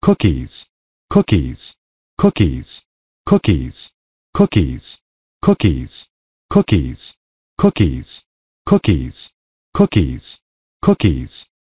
cookies, cookies, cookies, cookies, cookies, cookies, cookies, cookies, cookies, cookies, cookies